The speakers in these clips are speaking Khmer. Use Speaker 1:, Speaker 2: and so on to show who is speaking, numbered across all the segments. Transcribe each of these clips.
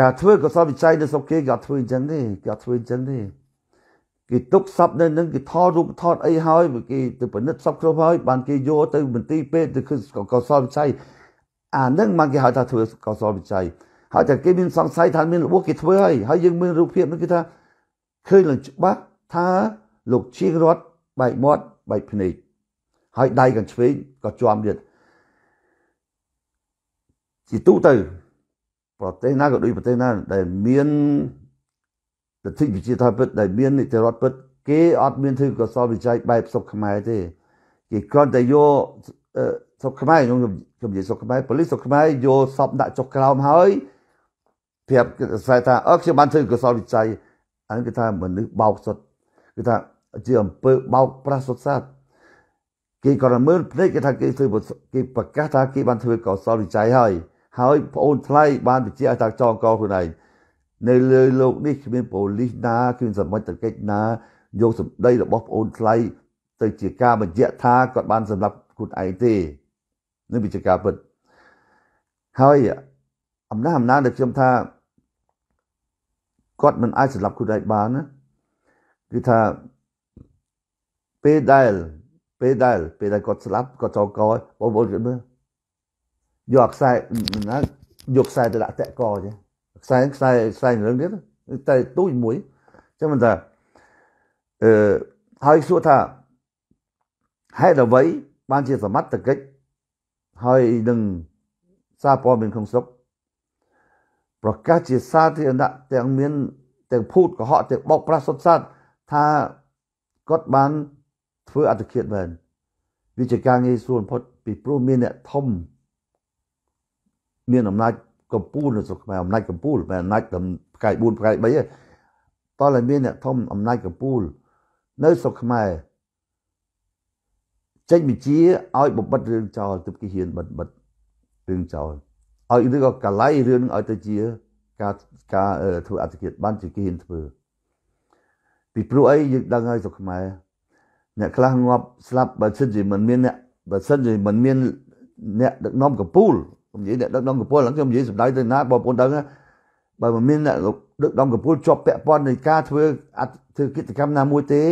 Speaker 1: ការធ្វើកសលវិច័យនៅស្រុកគេគេធ្វើអញ្ចឹងទេគេធ្វើអញ្ចឹងទេគេទុកសពនៅនឹងគេថតរូបថតអីហើយគេទៅពិនិត្យសពគ្រប់ហើយបានគេយកទៅមន្ទីរពេទ្យទៅគឺកសលវិច័យអានឹងមកគេហៅថាធ្វើកសលវិច័យហើយតែគេមានសង្ស័យថាមានរបួសគេធ្វើហើយហើយយើងមានរូបភាពនោះគឺថាឃើញឡើងច្បាស់ថាលោកជាងរត់បែកមាត់បែកភ្នែកហើយដៃកញ្ឆ្វេងក៏ជាប់ទៀតជាទូទៅប្រទេសណាក៏ដូចប្រទេសណាដែលមានលទ្ធិវិជាធិបតេយ្យដែលមាននីតិរដ្ឋពិត គេអត់មានធ្វើកសលវិច័យបែបសុខខ្មែរទេ គេគ្រាន់តែយកសុខខ្មែរខ្ញុំខ្ញុំនិយាយសុខខ្មែរប៉ូលីសសុខខ្មែរយកសពដាក់ចុះក្រោមហើយប្រាប់ស្វែងថាអើខ្ញុំបានធ្វើកសលវិច័យអានេះគេថាមនុស្សបោកសុទ្ធគេថាជាអំពើបោកប្រាស់សុទ្ធសាធគេក៏រមើលភ្នែកគេថាគេធ្វើគេប្រកាសថាគេបានធ្វើកសលវិច័យហើយហើយប្អូនថ្លៃបានបញ្ជាឲ្យតាចងកខ្លួនឯងនៅលើโลกនេះគ្មានប៉ូលីសណាគ្មានសមត្ថកិច្ចណាយកសម្ដីរបស់ប្អូនថ្លៃទៅជាការបញ្ជាក់ថាគាត់បានសម្រាប់ខ្លួនឯងទេនឹងវិជ្ជាការពិតហើយអំណាចអំណាចដែលខ្ញុំថាគាត់មិនអាចសម្រាប់ខ្លួនឯងបានណាគឺថាពេលដែលពេលដែលពេលដែលគាត់ស្លាប់គាត់ចោលកោបងប្អូនគិតមើលយកខ្សែណាយកខ្សែទៅដាក់តាក់កចេះខ្សែខ្សែខ្សែរឹងទៀតតែទូចមួយចឹងមិនថាអឺហើយសួរថាហេតុអ្វីបានជាសមត្ថកិច្ចហើយនឹងសារព័ត៌មានក្នុងស្រុកប្រកាសជាសាធារណៈទាំងមាន ទាំងភូតកុហកទាំងបោកប្រាស់សុទ្ធសាធថាគាត់បានធ្វើអត្តឃាតមែនវាជាការងាយស្រួលបំផុតពីព្រោះមានអ្នកធំមានអំណាចកម្ពុជានៅស្រុកខ្មែរអំណាចកម្ពុជាមិនអំណាចតែផ្កាយ4ផ្កាយ3ទេតោះតែមានអ្នកធំអំណាចកម្ពុជានៅស្រុកខ្មែរចេញបញ្ជាឲ្យបបិទ្ធរឿងចោលទើបគេហ៊ានបិទបិទរឿងចោលឲ្យឬក៏កលៃរឿងនឹងឲ្យទៅជាការការធ្វើអត្តកិតបានជាគេហ៊ានធ្វើពីព្រោះអីយើងដឹងហើយស្រុកខ្មែរអ្នកខ្លះងាប់ស្លាប់បើសិនជាមិនមានអ្នកបើសិនជាមិនមានអ្នកដឹកនាំកម្ពុជាខ្ញុំនិយាយអ្នកដឹកនាំកំពូលខ្ញុំនិយាយសម្ដៅទៅណាបងប្អូនដឹងណាបើមិនមានអ្នកដឹកនាំកំពូលជាប់ពាក់ព័ន្ធនឹងការធ្វើធ្វើកិច្ចកម្មណាមួយទេ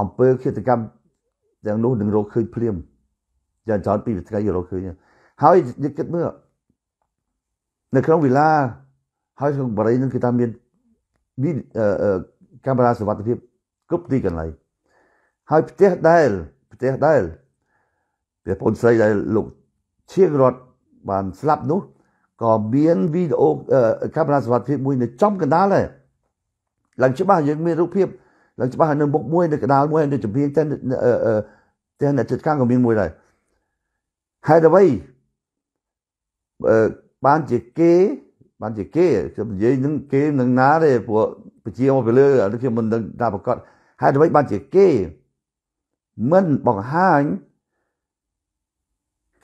Speaker 1: អង្គើកិច្ចកម្មទាំងនោះនឹងរកឃើញភ្លាមយ៉ាងច្រើនពីវិទ្យាយរកឃើញហើយយើងគិតមើលនៅក្នុងវិឡាហើយក្នុងបរិយានឹងគឺថាមានកាមេរ៉ាសុវត្ថិភាពគ្រប់ទីកន្លែងហើយផ្ទះដែលផ្ទះដែលព្រះពូនស្រីដែលលោកឈៀងរត់បានស្លាប់នោះក៏មានវីដេអូកាមេរ៉ាសុវត្ថិភាពមួយនៅចំកណ្ដាលដែរឡើងច្បាស់យើងមានរូបភាពឡើងច្បាស់នៅមុខមួយនៅកណ្ដាលមួយនៅចំហៀងតែតែអ្នកចិត្តខាងក៏មានមួយដែរហេតុអ្វីបានជាគេបានជាគេខ្ញុំនិយាយនឹងគេនឹងណាទេព្រោះប្រជាមកពីលើខ្ញុំមិនដឹងថាប្រកាសហេតុអ្វីបានជាគេមិនបង្ហាញ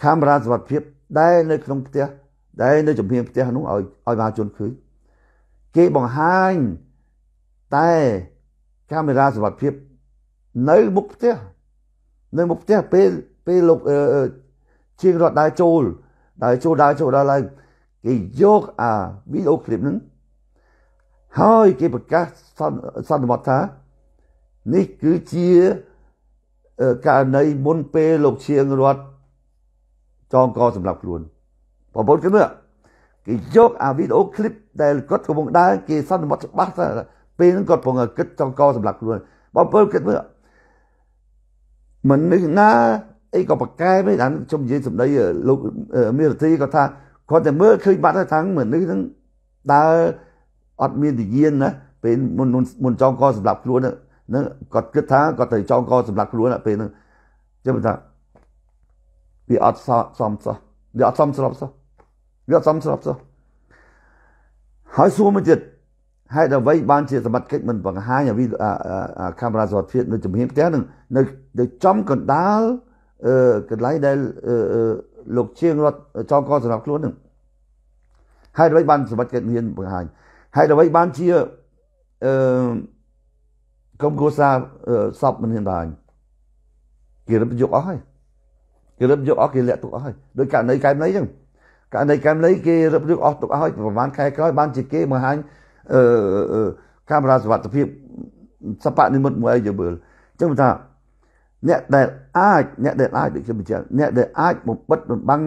Speaker 1: កាមេរ៉ាសុវត្ថិភាពដែលនៅក្នុងផ្ទះដែលនៅចំហៀងផ្ទះនោះឲ្យឲ្យមហាជនឃើញគេបង្ហាញតែកាមេរ៉ាសុវត្ថិភាព នៅមុខផ្ទះនៅមុខផ្ទះពេលពេលលោកជាងរត់ដើរចូលដើរចូលដើរចូលដល់ឡើងគេយកអាវីដេអូឃ្លីបហ្នឹងហើយគេប្រកាសសន្និបាតថានេះគឺជាករណីមុនពេលលោកជាងរត់ចងកសម្រាប់ខ្លួនបងប្អូនគឺមើលគេយកអាវីដេអូឃ្លីបដែលគាត់កំពុងដើរគេសន្មត់ច្បាស់ថាពេលហ្នឹងគាត់កំពុងគិតចង់កសម្រាប់ខ្លួនបងប្អូនគិតមើលមនុស្សណាអីក៏ប្រកែទេដល់ខ្ញុំនិយាយសម្ដីលោកមេរទីគាត់ថាគាត់តែមើលឃើញបាត់ទៅថាមនុស្សហ្នឹងដើរអត់មានទយានណាពេលមុនមុនចង់កសម្រាប់ខ្លួនហ្នឹងគាត់គិតថាគាត់ទៅចង់កសម្រាប់ខ្លួនពេលហ្នឹងចឹងថាវាអត់សមសោះវាអត់សមស្របសោះវាអត់សមស្របសោះហើយសួរមួយទៀតហេតុអ្វីបានជា សមត្ថកិច្ចមិនបង្ហាញអាវីកាមេរ៉ាសុវត្ថិភាពនៅជំហានផ្ទះនឹងនៅចំកណ្ដាលកន្លែងដែលលោកជាងរដ្ឋចងកសម្រាប់ខ្លួននឹងហេតុអ្វីបានសមត្ថកិច្ចមានបង្ហាញហេតុអ្វីបានជាអឺកុំគូសាសពមិនហ៊ានបង្ហាញគេរឹបយកអស់ហើយគេរឹបយកអស់គេលាក់ទុកអស់ហើយដោយករណីកែមលីអញ្ចឹងករណីកែមលីគេរឹបយកអស់ទុកអស់ហើយប្រហែលខែក្រោយបានជាគេបង្ហាញអឺកាមេរ៉ាសុវត្ថិភាពសពនិមិត្តមួយអីយល់អញ្ចឹងថាអ្នកដែលអាចអ្នកដែលអាចដូចខ្ញុំបញ្ជាក់អ្នកដែលអាចបំបិតបំបាំង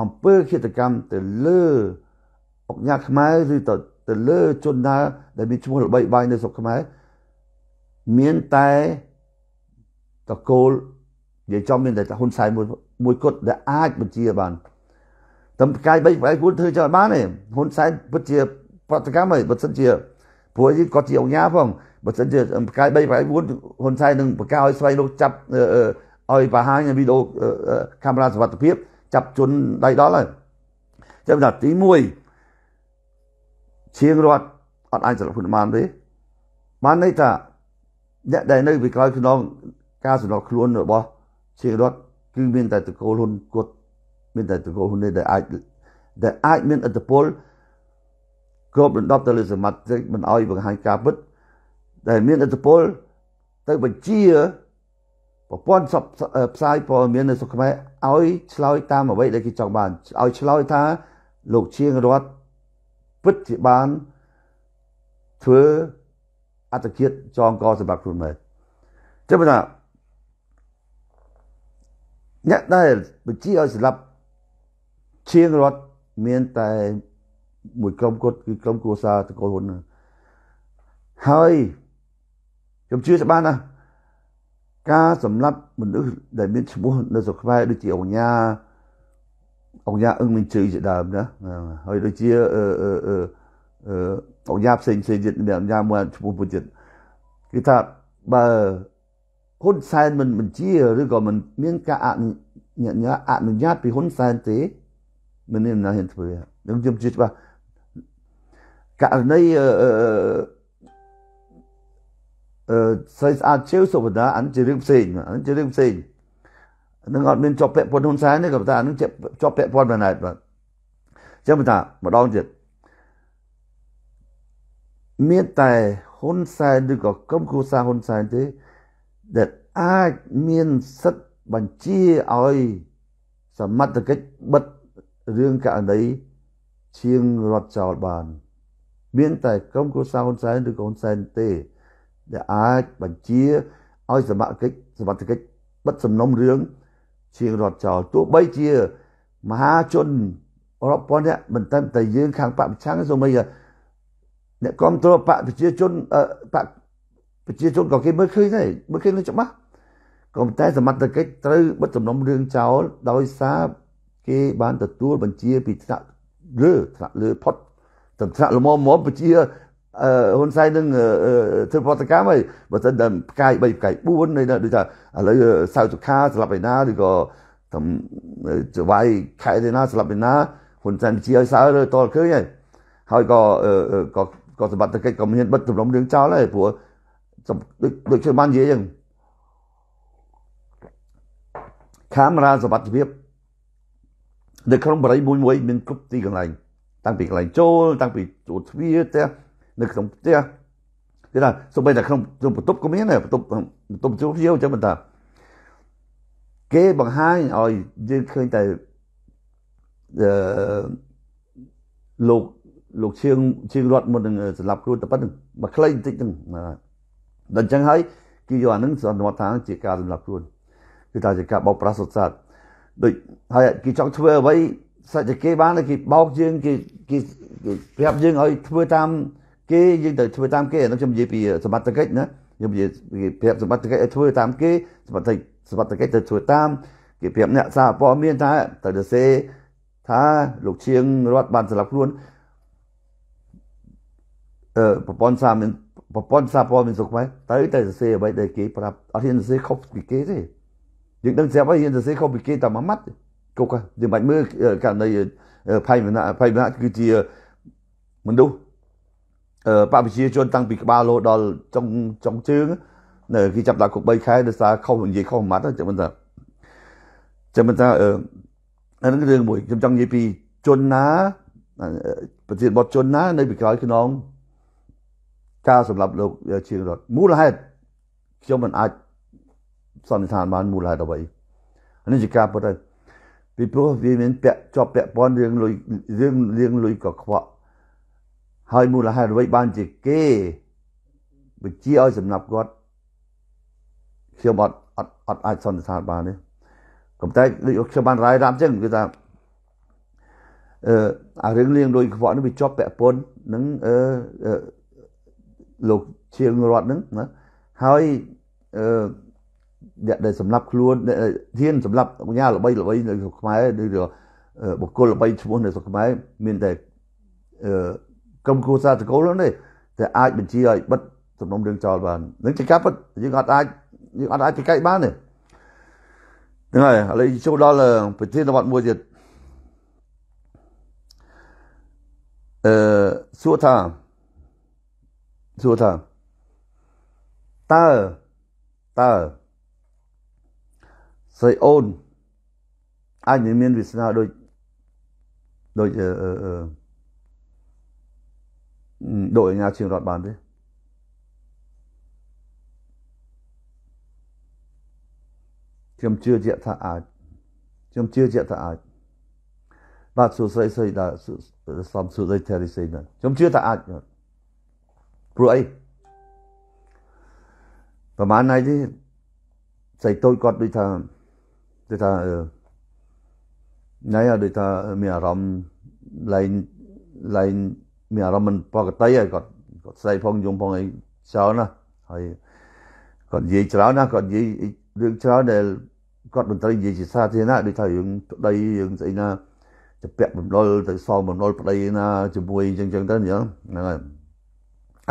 Speaker 1: អំពើឃាតកម្មទៅលើអុកញ៉ាខ្មែរឬទៅទៅលើជនដើដែលមានឈ្មោះល្បីល្បាញនៅស្រុកខ្មែរមានតែតកូលនិយាយចំមានតែហ៊ុនសែនមួយមួយគត់ដែលអាចបញ្ជាបានតែផ្កាយ3ផ្កាយ4ធ្វើចោលបានទេហ៊ុនសែនពិតជាប្រតិកម្មហើយបើសិនជាព្រោះយើងគាត់ជាអង្គការផងបើសិនជាផ្កាយ3ផ្កាយ4ហ៊ុនសែននឹងបង្កឲ្យស្វែងរកចាប់ឲ្យបង្ហាញវីដេអូកាមេរ៉ាសុវត្ថិភាព ចាប់ជនដៃដល់ហើយចាំដល់ទី1ជាងរដ្ឋអត់អាចសម្រាប់ខ្លួនបានទេបានន័យថាអ្នកដែលនៅពីក្រោយខ្នងការសម្របខ្លួនរបស់ជារដ្ឋគឺមានតែតកូលហ៊ុនគាត់មានតែតកូលហ៊ុននេះដែលអាចដែលអាចមានឥទ្ធិពលគ្រប់ដណ្ដប់ទៅលើសមត្ថកិច្ចមិនអោយបង្ហាញការពិតដែលមានឥទ្ធិពលទៅបញ្ជាប្រព័ន្ធផ្សាយព័ត៌មាននៅស្រុកខ្មែរឲ្យឆ្លើយតាមអ្វីដែលគេចង់បានឲ្យឆ្លើយថាលោកជាងរដ្ឋពិតជាបានធ្វើអត្តជាតិចងកសម្រាប់ខ្លួនមែនចឹងបើថាអ្នកដែលបញ្ជាឲ្យស្លាប់ជាងរដ្ឋមានតែមួយក្រុមគាត់គឺក្រុមគ្រួសារតកូលហ៊ុនហើយខ្ញុំជឿច្បាស់ណាស់ការសម្លាប់មនុស្សដែលមានឈ្មោះនៅស្រុកខ្មែរដូចជាអង្គញាអង្គញាអឹងមិនជឿជាដើមណាហើយដូចជាអឺអឺអឺអង្គញាផ្សេងផ្សេងទៀតអង្គញាមួយឈ្មោះពុទ្ធទៀតគឺថាបើហ៊ុនសែនមិនបញ្ជាឬក៏មិនមានការអនុញ្ញាតអនុញ្ញាតពីហ៊ុនសែនទេ មិនមានណាហ៊ានធ្វើខ្ញុំខ្ញុំជឿច្បាស់ករណីអឺអឺស្អីស្អាតជាវសុវណ្ណាអានជារឿងផ្សេងអានជារឿងផ្សេងនឹងអត់មានជាប់ពាក់ព័ន្ធហ៊ុនសែនទេក៏ប៉ុន្តែអានឹងជាប់ពាក់ព័ន្ធបានដែរបាទចឹងបើថាម្ដងទៀតមានតែហ៊ុនសែនឬក៏ក្រុមគ្រួសារហ៊ុនសែនទេដែលអាចមានសិទ្ធិបញ្ជាឲ្យសមត្ថកិច្ចបិទរឿងករណីឈៀងរត់ចោលបានមានតែក្រុមគ្រួសារហ៊ុនសែនឬក៏ហ៊ុនសែនទេដែលអាចបញ្ជាឲ្យសមត្ថកិច្ចសមត្ថកិច្ចបិទសំណុំរឿងឈៀងរត់ចោលទោះបីជាមហាជនរាប់ពាន់នាក់មិនតែតែយើងខាងបពប្រឆាំងសូម្បីអ្នកគ្រប់គ្រងបពប្រជាជនបពប្រជាជនក៏គេមើលឃើញដែរមើលឃើញនឹងច្បាស់ក៏ប៉ុន្តែសមត្ថកិច្ចត្រូវបិទសំណុំរឿងចោលដោយសារគេបានទទួលបញ្ជាពីថ្នាក់លើថ្នាក់លើផុតទាំងថ្នាក់ល្មមមកបញ្ជាអឺហ៊ុនសែននឹងធ្វើប្រតិកម្មហើយបើសិនតែផ្កាយ3ផ្កាយ4នៃដូចថាឥឡូវសៅសុខាស្លាប់ឯណាឬក៏តាមចវាយខែឯណាស្លាប់ឯណាហ៊ុនសែនបញ្ជាឲ្យសើតលឃើញហើយហើយក៏ក៏ក៏សម្បត្តិកិច្ចក៏មានបិទទម្រង់រឿងចោលហើយព្រោះដូចដូចខ្ញុំបាននិយាយអញ្ចឹងកាមេរ៉ាសុវត្ថិភាពនៅក្នុងបរិយាមួយមួយមានគ្រប់ទីកន្លែងតាំងពីកន្លែងចូលតាំងពីចូលទ្វារផ្ទះនៅក្នុងផ្ទះគេថាសូម្បីតែក្នុងក្នុងបន្ទប់ក៏មានដែរបន្ទប់បន្ទប់ជួលភ្ញៀវចឹងបន្តគេបង្ហាញឲ្យយើងឃើញតែអឺលោកលោកជាងជាងរត់មុននឹងសម្រាប់ខ្លួនតែប៉ុណ្្នឹងមកខ្លីបន្តិចហ្នឹងបាទដល់អញ្ចឹងហើយគេយកអានឹងសន្និដ្ឋានជាការសម្រាប់ខ្លួនគឺថាជាការបោកប្រាស់សុទ្ធសាធដូចហើយគេចង់ធ្វើអ្វីសាច់តែគេបានគេបោកយើងគេគេប្រាប់យើងឲ្យធ្វើតាម គេយើងទៅធ្វើតាមគេអានោះខ្ញុំនិយាយពីសមត្ថកិច្ចណាខ្ញុំនិយាយគេប្រាប់សមត្ថកិច្ចឲ្យធ្វើតាម គេសមត្ថកិច្ចសមត្ថកិច្ចទៅធ្វើតាម គេប្រាប់អ្នកសារព័ត៌មានថាទៅទៅសេថាលោកជាងរដ្ឋបានសម្រាប់ខ្លួនអឺប្រព័ន្ធសារមានប្រព័ន្ធសារព័ត៌មានសង្គមខ្មែរទៅតែសរសេរអ្វីដែលគេប្រាប់អត់ហ៊ានសរសេរខុសពីគេទេយើងដឹងស្រាប់ហើយហ៊ានសរសេរខុសពីគេតែមួយម៉ាត់គោកយើងបាច់មើលករណីផៃមណៈផៃមណៈគឺជាមនុស្សអឺបពជាជនតាំងពីក្បាលលោដល់ចុងចុងជើងនៅគេចាប់ដាក់គុក3ខែដោយសារខុសនិយាយខុសម៉ាត់ចាំមិនថាចាំមិនថាអឺអានឹងរឿងមួយខ្ញុំចង់និយាយពីជនណាប្រធានបទជនណានៅពីក្រោយខ្នងចោលសម្រាប់លោកជាងរដ្ឋមូលហេតុខ្ញុំមិនអាចសន្និដ្ឋានបានមូលហេតុអ្វីនេះជាការពិតហើយពីព្រោះវាមានពាក់ជាប់ពាក់ព័ន្ធរឿងលុយរឿងរឿងលុយកខ្វក់ហើយមូលហេតុអ្វីបានជាគេបញ្ជាឲ្យសម្រាប់គាត់ខ្ញុំអត់អត់អត់អាចសន្និដ្ឋានបានទេក៏តែដូចខ្ញុំបានរាយរ៉ាប់ចឹងគឺថាអឺអារឿងលៀងលុយខ្វក់នេះវាជាប់ពាក់ព័ន្ធនឹងអឺលោកជាងរដ្ឋហ្នឹងណាហើយអឺអ្នកដែលសម្រាប់ខ្លួន ធានសម្រាប់កញ្ញាល្បី ល្បីនៅស្រុកខ្មែរឬបុគ្គលល្បីឈ្មោះនៅស្រុកខ្មែរមានតែអឺក្រុមគ្រួសារតកូលហ្នឹងទេតែអាចបញ្ជាឲ្យបិទសំណុំរឿងចោលបាននឹងជាការពិតយើងអត់អាចយើងអត់អាចទៅកែបានទេហ្នឹងហើយឥឡូវចូលដល់ប្រធានបទមួយទៀតអឺសួរថា dù ta ở ta ở Sợi ôn Anh ấy miên vì sao đôi Đôi ờ, ờ, ờ. Ừ, Đội nhà trường đoạt bàn đấy Châm chưa diện thả ạch Châm chưa diện thả ạch Bạn sử xây xây đã Xong sử dây theo đi xây nữa Châm chưa thả ạch ព្រោះអីប្រហែលថ្ងៃនេះសៃតូចគាត់ដូចថាដូចថាណៃឲ្យដូចថាមានអារម្មណ៍ឡែងឡែងមានអារម្មណ៍មិនប្រកតីហើយគាត់គាត់ស្រីផងយំផងអីច្រើនណាស់ហើយគាត់និយាយច្រើនណាស់គាត់និយាយរឿងច្រើនដែលគាត់មិនត្រូវនិយាយជាសាធារណៈដូចថារឿងប្តីរឿងស្អីណាទៅពាក់បំណុលទៅសងបំណុលប្តីណាជាមួយអញ្ចឹងអញ្ចឹងទៅហ្នឹងហើយ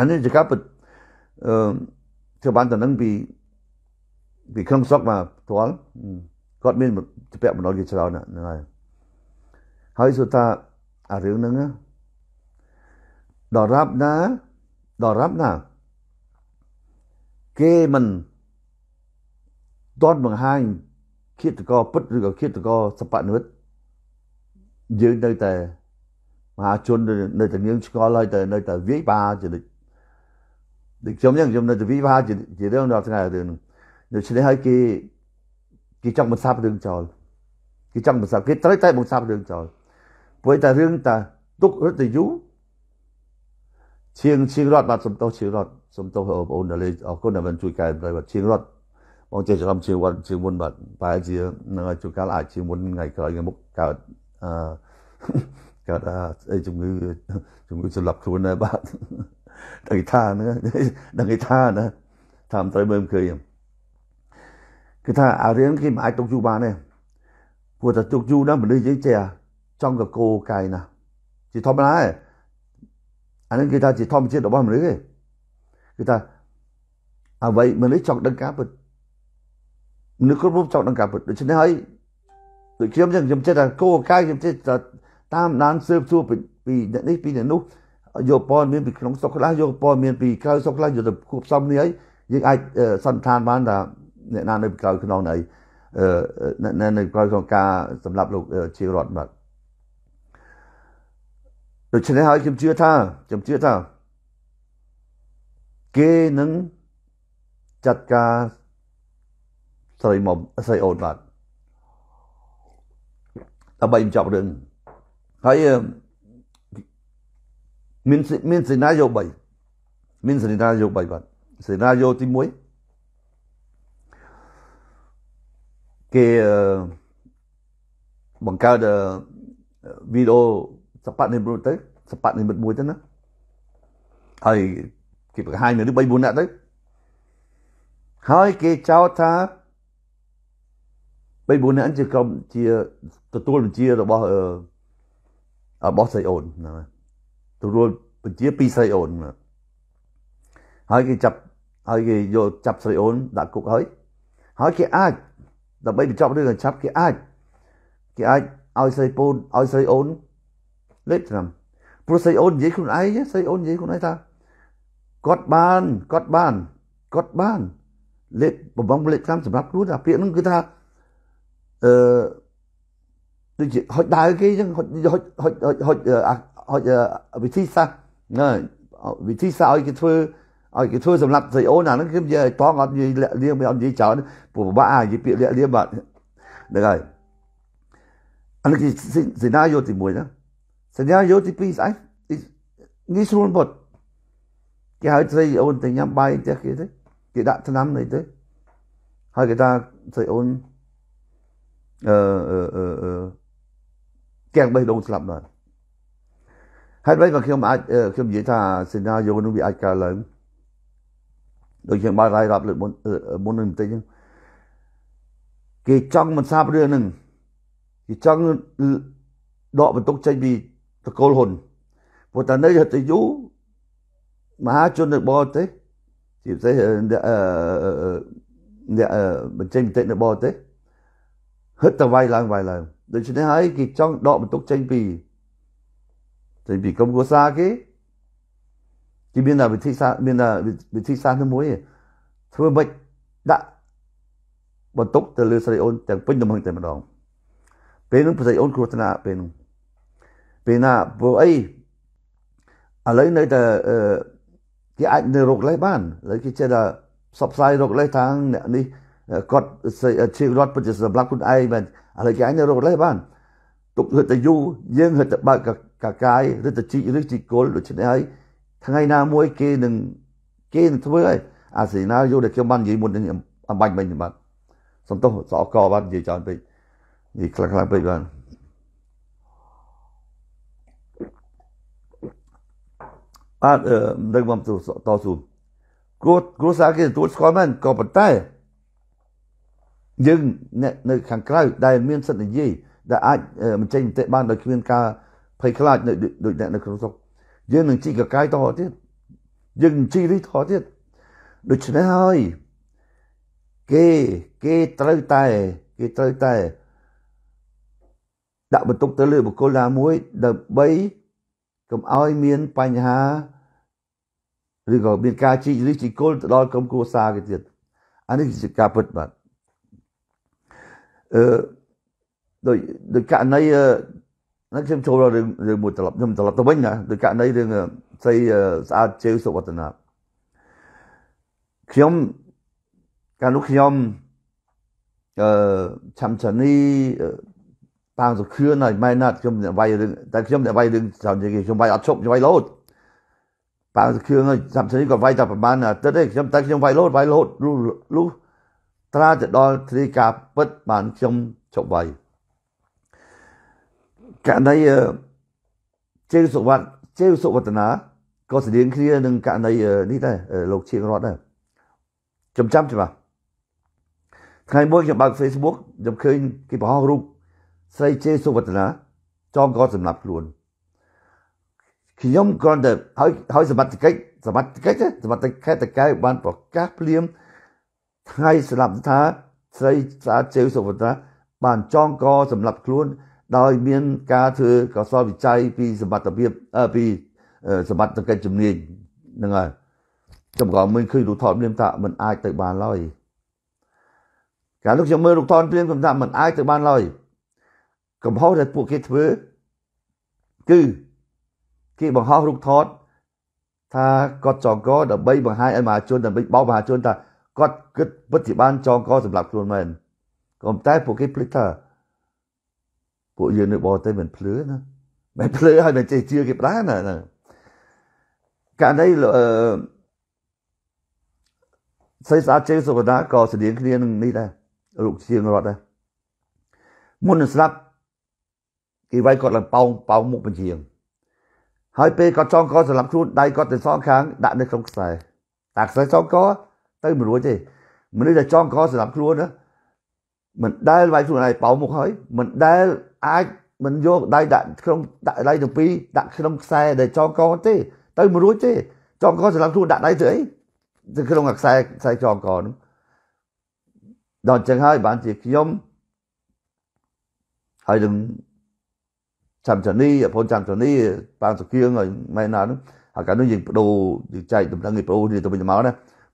Speaker 1: អានេះជាការពិតអឺធ្វើបានតំណឹងពីពីខឹងសក់មកផ្ទាល់គាត់មានទៅពាក់បណ្ដុលជាច្រើនហ្នឹងហើយហើយសុថាអារឿងហ្នឹងដល់រាប់ណាដល់រាប់ណាគេមិនទាត់បង្ហាញឃាតករពិតឬក៏ឃាតករសពនិតយើងនៅតែមហាជននៅតែនាងឆ្ងល់ហើយតែនៅតែវាយបាចនិចដូចខ្ញុំអញ្ចឹងខ្ញុំនៅទៅវិវាជាជារឿងដល់ថ្ងៃរឿងហ្នឹងដូច្នេះហើយគេគេចង់បន្សាបរឿងចោលគេចង់បន្សាបគេត្រូវតែបន្សាបរឿងចោលព្រោះតែរឿងតាទុករត់ទៅយូរឈៀងឈៀងរត់បាទសំទោសឈៀងរត់សំទោសបងប្អូនដែលអរគុណដែលបានជួយកែប្រែបាទឈៀងរត់បងចេះច្រឡំឈៀងវត្តឈៀងមុនបាទបែរជានឹងជួយកលអាចឈៀងមុនថ្ងៃក្រោយថ្ងៃមុខកើតអឺកើតអឺជំងឺជំងឺសម្រាប់ខ្លួនដែរបាទដឹងថាហ្នឹងដឹងថាណាតាមត្រូវមើលឃើញគឺថាអារឿងគេមិនអាចទុកយូរបានទេព្រោះតែទុកយូរណាមនុស្សយើងចេះចង់កកោកាយណាជាធម្មតាឯងអានឹងគេថាជាធម្មជាតិរបស់មនុស្សឯងគឺថាអ្វីមនុស្សចង់ដឹងការពិតមនុស្សគ្រប់រូបចង់ដឹងការពិតដូច្នេះហើយដូចខ្ញុំចឹងខ្ញុំចេះតែកោកាយខ្ញុំចេះតែតាមដានស៊ើបសួរពីអ្នកនេះពីអ្នកនោះយកព័ត៌មានពីក្នុងស្រុកខ្លះយកព័ត៌មានពីក្រៅស្រុកខ្លះយកទៅគូផ្សំនេះហើយយើងអាចសន្និដ្ឋានបានថាអ្នកណានៅក្រៅក្នុងណីនៅក្រៅក្នុងការសម្រាប់លោកជារដ្ឋបាទដូច្នេះហើយខ្ញុំជឿថាខ្ញុំជឿថាគេនឹងចាត់ការស្រីមកស្រីអូនបាទដើម្បីបញ្ចប់រឿងហើយមានមានសេណាយោ3មានសេណាយោ3បាទសេណាយោទី1គេបង្កើតវីដេអូសបនិមិត្តទៅសបនិមិត្តមួយទៅណាហើយគេបង្ហាញមនុស្ស3 4នាក់ទៅហើយគេចោទថាបីបួននាក់ជាជាទទួលបញ្ជារបស់របស់សៃអូនហ្នឹងហើយទទួលបញ្ជាពីស្រីអូនហើយគេចាប់ហើយគេយកចាប់ស្រីអូនដាក់គុកហើយហើយគេអាចដើម្បីបញ្ចប់រឿងចាប់គេអាចគេអាចឲ្យស្រីពូនឲ្យស្រីអូនលេចត្រាំព្រោះស្រីអូននិយាយខ្លួនឯងស្រីអូននិយាយខ្លួនឯងថាគាត់បានគាត់បានគាត់បានលេខបំងលេខ5សម្រាប់ខ្លួនអាពាក្យហ្នឹងគឺថាអឺដូចជាហុចដើគេអញ្ចឹងហុចហុចហុចហុចអា họ hogy bị thi sa bị thi ở cái thưa ở cái thưa sầm lặt thì ô nào nó kiếm giờ to ngọt gì lẹ liêng bị ông gì chở của bà à gì bị lẹ liêng bạn được rồi anh cái gì nào vô thì mùi đó gì nào vô thì please anh nghĩ xuống bột cái hai thầy ôn thì nhắm bay thế kia thế cái đại thân năm này thế hai cái ta thầy ôn ờ ờ ờ ờ kẹn bay đông sầm lặt rồi ហេតុអ្វីបើខ្ញុំអាចខ្ញុំនិយាយថាសេណាយោនោះវាអាចកើតឡើងដូចយើងបានរាយរាប់លើកមុនមុននឹងបន្តិចហ្នឹងគេចង់មិនសាបរឿងហ្នឹងគេចង់ដកបន្ទុកចេញពីតកូលហ៊ុនព្រោះតែនៅទៅយូរមហាជននៅបរទេសជាពិសេសអ្នកបញ្ចេញមតិនៅបរទេហិតតែវាយឡើងវាយឡើងដូច្នេះហើយគេចង់ដកបន្ទុកចេញពីតែពីក្រុមគ្រួសារគេគេមានតែវិធីសាស្ត្រមានតែវិធីសាស្ត្រតែមួយធ្វើមិនដាក់បន្ទុកទៅលើស្រីអូនទាំងពេញដំណឹងតែម្ដងពេលនោះស្រីអូនគ្រោះថ្នាក់ពេលនោះពេលណាព្រោះអីឥឡូវនៅតែគេអាចនៅរកលេសបានឥឡូវគេចេះតែផ្សព្វផ្សាយរកលេសថាអ្នកនេះគាត់ជារត់ពិតជាសម្រាប់ខ្លួនឯងបាទឥឡូវគេអាចនៅរកលេសបានទុកហិតតែយូរយើងហិតតែបើកកាកាយឬទៅជីកឬជីកុលដូច្នេះហើយថ្ងៃណាមួយគេនឹងគេនឹងធ្វើហើយអាសេណាយោដែលខ្ញុំបាននិយាយមុននឹងអំបញ្ញមិញបាទសំទោសសអកបាទនិយាយច្រើនពេកនិយាយខ្លាំងខ្លាំងពេកបាទបាទអឺដឹងមកទៅតស៊ូគ្រូគ្រូសាគេទទួលស្គាល់មែនក៏ប៉ុន្តែយើងនៅខាងក្រៅដែលមានសិទ្ធិនិយាយដែលអាចបញ្ចេញមតិបានដោយគ្មានការភ័យខ្លាចដូចអ្នកនៅក្នុងស្រុកយើងនឹងជីកកាយតទៀតយើងនឹងជីរិះតទៀតដូច្នេះហើយគេគេត្រូវតែគេត្រូវតែដាក់បន្ទុកទៅលើបុគ្គលណាមួយដើម្បីកុំឲ្យមានបញ្ហាឬក៏មានការជីកឬជីកគល់ទៅដល់ក្រុមគ្រួសារគេទៀតអានេះជាការពិតបាទអឺដោយដោយករណីហ្នឹងខ្ញុំចូលរឿងរឿងមួយត្រឡប់ខ្ញុំត្រឡប់ទៅវិញណាដោយករណីរឿងស្រីស្អាតជើសុវត្ថនាខ្ញុំកាលនោះខ្ញុំអឺឆាំឆានីប៉ាងសុខឿនហើយម៉ែណាត់ខ្ញុំអ្នកវាយរឿងតែខ្ញុំអ្នកវាយរឿងច្រើនជាងគេខ្ញុំវាយអត់ឈប់ខ្ញុំវាយរហូតប៉ាងសុខឿនហើយឆាំឆានីក៏វាយតែប្រហែលអាទិត្យទេខ្ញុំតែខ្ញុំវាយរហូតវាយរហូតលុះត្រាទៅដល់ទ្រីការពិតបានខ្ញុំជប់វាយករណីជេវសុវត្តជេវសុវត្តនាក៏ស្តៀងគ្នានឹងករណីនេះដែរលោកឈៀងរតដែរចំចាំច្បាស់ថ្ងៃមួយខ្ញុំបើក Facebook ខ្ញុំឃើញ គេបង្ហោះរូបស្រីជេវសុវត្តនាចំក៏សម្លាប់ខ្លួនខ្ញុំគ្រាន់តែហើយហើយសមត្ថកិច្ចសមត្ថកិច្ចសមត្ថកិច្ចតកែបានប្រកាសភ្លាមថ្ងៃស្លាប់ថាស្រីស្អាតជេវសុវត្តនាបានចងកសម្រាប់ខ្លួនដោយមានការធ្វើកសលវិច័យពីសមត្ថភាពពីសមត្ថកិច្ចជំនាញហ្នឹងហើយចំកមិនឃើញរូបថតភ្លាមថាมันអាចទៅបានឡើយកាលនោះខ្ញុំមើលរូបថតភ្លាមខ្ញុំថាมันអាចទៅបានឡើយកំហុសដែលពួកគេធ្វើគឺគេបង្ហោះរូបថតថាគាត់ចងកដើម្បីបង្ហាញឲ្យមហាជនដើម្បីបោកមហាជនថាគាត់គិតពិតជាបានចងក សម្រាប់ខ្លួនមែនក៏តែពួកគេភ្លេចថាពួកយើងនៅបរទេសមិនភ្លឺណាមិនភ្លឺហើយមិនចេះជឿគេដែរណាកាលនេះអឺសិស្សអាចេសុវណ្ណាក៏ស្តៀងគ្នានឹងនេះដែរលោកជាងរត់ដែរមុននឹងស្លាប់គេវាយគាត់ឡើងប៉ោងប៉ោងមុខបញ្ជាង ហើយពេលគាត់ចងកសម្រាប់ខ្លួនដៃគាត់ទាំងសងខាង ដាក់នៅក្នុងខ្សែតែខ្សែចងកទៅមិនរួចទេមនុស្សដែលចងកសម្រាប់ខ្លួនណាមិនដែលវាយខ្លួនឯងប៉ោងមុខហើយមិនដែលអាចមិនយកដៃដាក់ក្នុងដាក់ដៃទាំងពីរដាក់ក្នុងខ្សែដែលចងកទេទៅមិនរួចទេចងកសម្រាប់ខ្លួនដាក់ដៃទៅអីទៅក្នុងខ្សែខ្សែចងកនោះដល់អញ្ចឹងហើយបានជាខ្ញុំហើយនឹងចាំចានីអភនចាំចានីប៉ាងសុគៀងហើយម៉ែណានោះហើយកាលនោះយើងបដូរយើងចែកដំណឹងឲ្យប្រូនេះទៅវិញទៅមកណា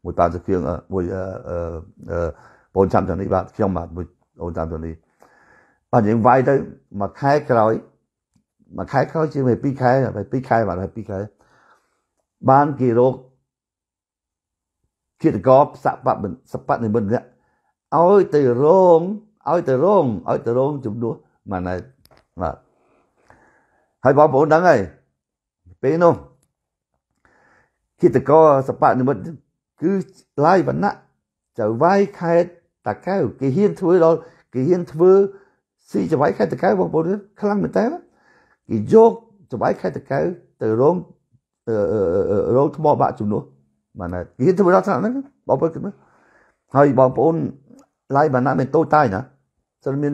Speaker 1: មួយប៉ាងសុគៀងមួយអឺបងចាំចានី បាទខ្ញុំបាទមួយអូនចាំចានីបាទយើងវាយទៅមួយខែក្រោយមួយខែក្រោយជាងពី2ខែពី2ខែបាទពី2ខែបានគេរកជាតិកោសបៈសបៈនិមិត្តនេះឲ្យទៅរងឲ្យទៅរងឲ្យទៅរងជំនួសមកណែបាទហើយបងប្អូនដឹងហើយពេលនោះជាតិកោសបៈនិមិត្តគឺឡាយវណ្ណៈចៅវាយខេតតាកែវគេហ៊ានធ្វើដល់គេហ៊ានធ្វើស៊ីចង្វាយខេត្តតកៅបងប្អូនខ្លាំងមែនតើគេយកចង្វាយខេត្តតកៅទៅរោងរោងថ្មបាក់ជំនួសបានគេធ្វើដល់ថ្នាក់ហ្នឹងបងប្អូនគិតមើលហើយបងប្អូនឡាយបានណាមិនតូចតាយណាសិនមាន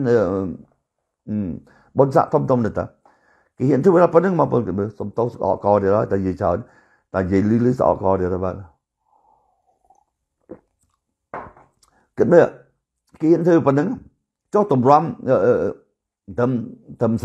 Speaker 1: បុនសាក់ធំធំទៅតាគេហ៊ានធ្វើដល់ប៉ុណ្្នឹងបងប្អូនគិតមើលសំតោសអកកទៀតហើយតែនិយាយច្រើនតែនិយាយលឺលឺសអកកទៀតបាទគិតមើលគេហ៊ានធ្វើប៉ុណ្្នឹង cho tùm rom ờ, ờ, ờ, tầm tầm